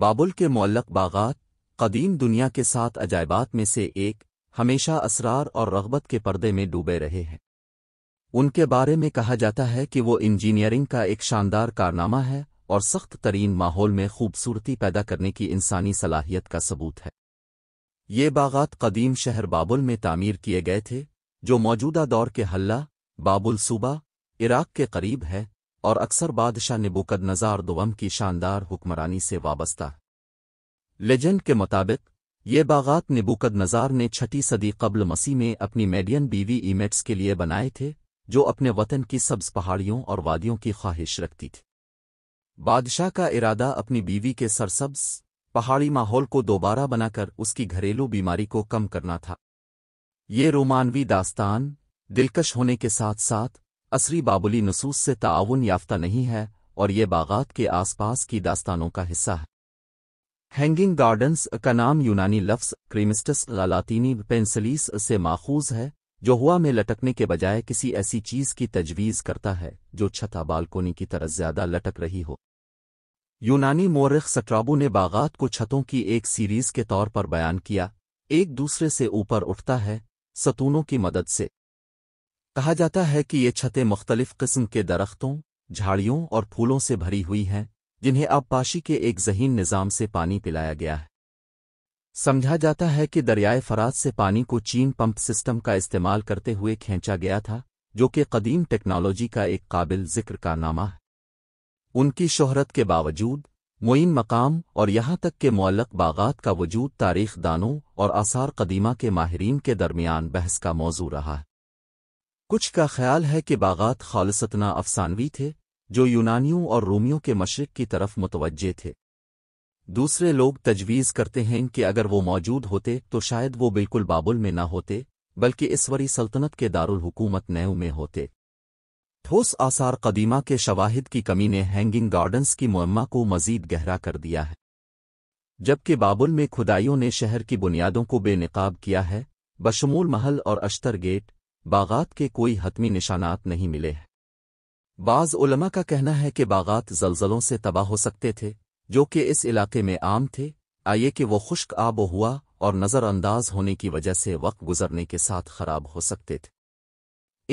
बाबुल के मौलक बागात कदीम दुनिया के साथ अजायबात में से एक हमेशा असरार और रगबत के पर्दे में डूबे रहे हैं उनके बारे में कहा जाता है कि वो इंजीनियरिंग का एक शानदार कारनामा है और सख्त तरीन माहौल में खूबसूरती पैदा करने की इंसानी सलाहियत का सबूत है ये बागात कदीम शहर बाबुल में तामीर किए गए थे जो मौजूदा दौर के हल्ला बाबुल सूबा इराक के करीब है और अक्सर बादशाह निबुकद नज़ार दुवम की शानदार हुक्मरानी से वाबस्ता लेजेंड के मुताबिक ये बागात निबुकद नज़ार ने छठी सदी कबल मसीह में अपनी मेडियन बीवी ईमेट्स के लिए बनाए थे जो अपने वतन की सब्ज पहाड़ियों और वादियों की ख्वाहिश रखती थी बादशाह का इरादा अपनी बीवी के सरसब्ज पहाड़ी माहौल को दोबारा बनाकर उसकी घरेलू बीमारी को कम करना था ये रोमानवी दास्तान दिलकश होने के साथ साथ असरी बाबुली नसूस से ताउन याफ्ता नहीं है और ये बागात के आसपास की दास्तानों का हिस्सा है हैंगिंग गार्डन्स का नाम यूनानी लफ्स क्रीमिस्टस लालातीनी पेंसिलीस से माखूज है जो हुआ में लटकने के बजाय किसी ऐसी चीज की तजवीज करता है जो छता बालकोनी की तरह ज्यादा लटक रही हो यूनानी मोरख सट्राबू ने बागात को छतों की एक सीरीज के तौर पर बयान किया एक दूसरे से ऊपर उठता है सतूनों की मदद से कहा जाता है कि ये छतें मुख्तलिफ़ किस्म के दरख्तों झाड़ियों और फूलों से भरी हुई हैं जिन्हें आबपाशी के एक जहीन निज़ाम से पानी पिलाया गया है समझा जाता है कि दरियाए फराज से पानी को चीन पंप सिस्टम का इस्तेमाल करते हुए खींचा गया था जो कि कदीम टेक्नोलॉजी का एक काबिल जिक्र का नामा है उनकी शोहरत के बावजूद मुइन मकाम और यहां तक के मौलक बागात का वजूद तारीख दानों और आसार कदीमा के माहरीन के दरमियान बहस का मौजू रहा है कुछ का ख्याल है कि बागात खालसतना अफसानवी थे जो यूनानियों और रोमियों के मशरक की तरफ मुतवजे थे दूसरे लोग तजवीज़ करते हैं कि अगर वो मौजूद होते तो शायद वो बिल्कुल बाबुल में न होते बल्कि इसवरी सल्तनत के दारकूमत नैव में होते ठोस आसार कदीमा के शवाहिद की कमी ने हैंगिंग गार्डन्स की मुम्मा को मजीद गहरा कर दिया है जबकि बाबुल में खुदाइयों ने शहर की बुनियादों को बेनकाब किया है बशमूल महल और अश्तर गेट बागात के कोई हतमी निशानात नहीं मिले हैं बाज़ उलमा का कहना है कि बागात जलजलों से तबाह हो सकते थे जो कि इस इलाके में आम थे आइए कि वो खुश्क आब हुआ और नज़रअंदाज होने की वजह से वक्त गुजरने के साथ खराब हो सकते थे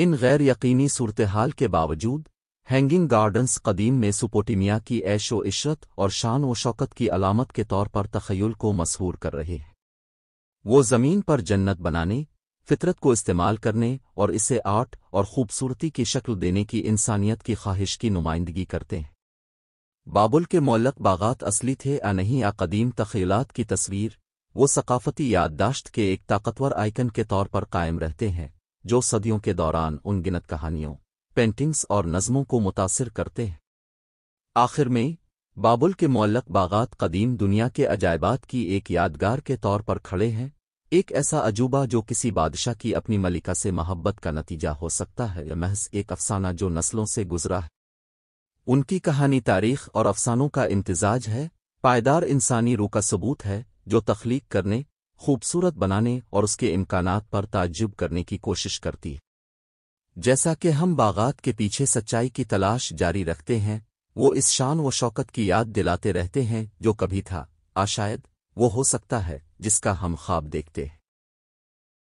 इन गैर यकीनी सूरतहाल के बावजूद हैंगिंग गार्डन्स कदीम में सुपोटिमिया की ऐशो इशरत और शान व शौकत की अलामत के तौर पर तखयल को मसहूर कर रहे हैं वो ज़मीन पर जन्नत बनाने फितरत को इस्तेमाल करने और इसे आर्ट और खूबसूरती की शक्ल देने की इंसानियत की ख्वाहिश की नुमाइंदगी करते हैं बाबुल के मौलक बागात असली थे या नहीं या कदीम तखीलात की तस्वीर वो सकाफती याददाश्त के एक ताकतवर आइकन के तौर पर कायम रहते हैं जो सदियों के दौरान उन गिनत कहानियों पेंटिंग्स और नज़मों को मुतासर करते हैं आखिर में बाबुल के मौलक बागात कदीम दुनिया के अजायबात की एक यादगार के तौर पर खड़े हैं एक ऐसा अजूबा जो किसी बादशाह की अपनी मलिका से मोहब्बत का नतीजा हो सकता है या महज एक अफसाना जो नस्लों से गुजरा है उनकी कहानी तारीख और अफसानों का इम्तजाज है पायदार इंसानी रू का सबूत है जो तख्लीक करने खूबसूरत बनाने और उसके इम्कान पर ताज्जुब करने की कोशिश करती है जैसा कि हम बागात के पीछे सच्चाई की तलाश जारी रखते हैं वो इस शान व शौकत की याद दिलाते रहते हैं जो कभी था आशायद वो हो सकता है जिसका हम ख्वाब देखते हैं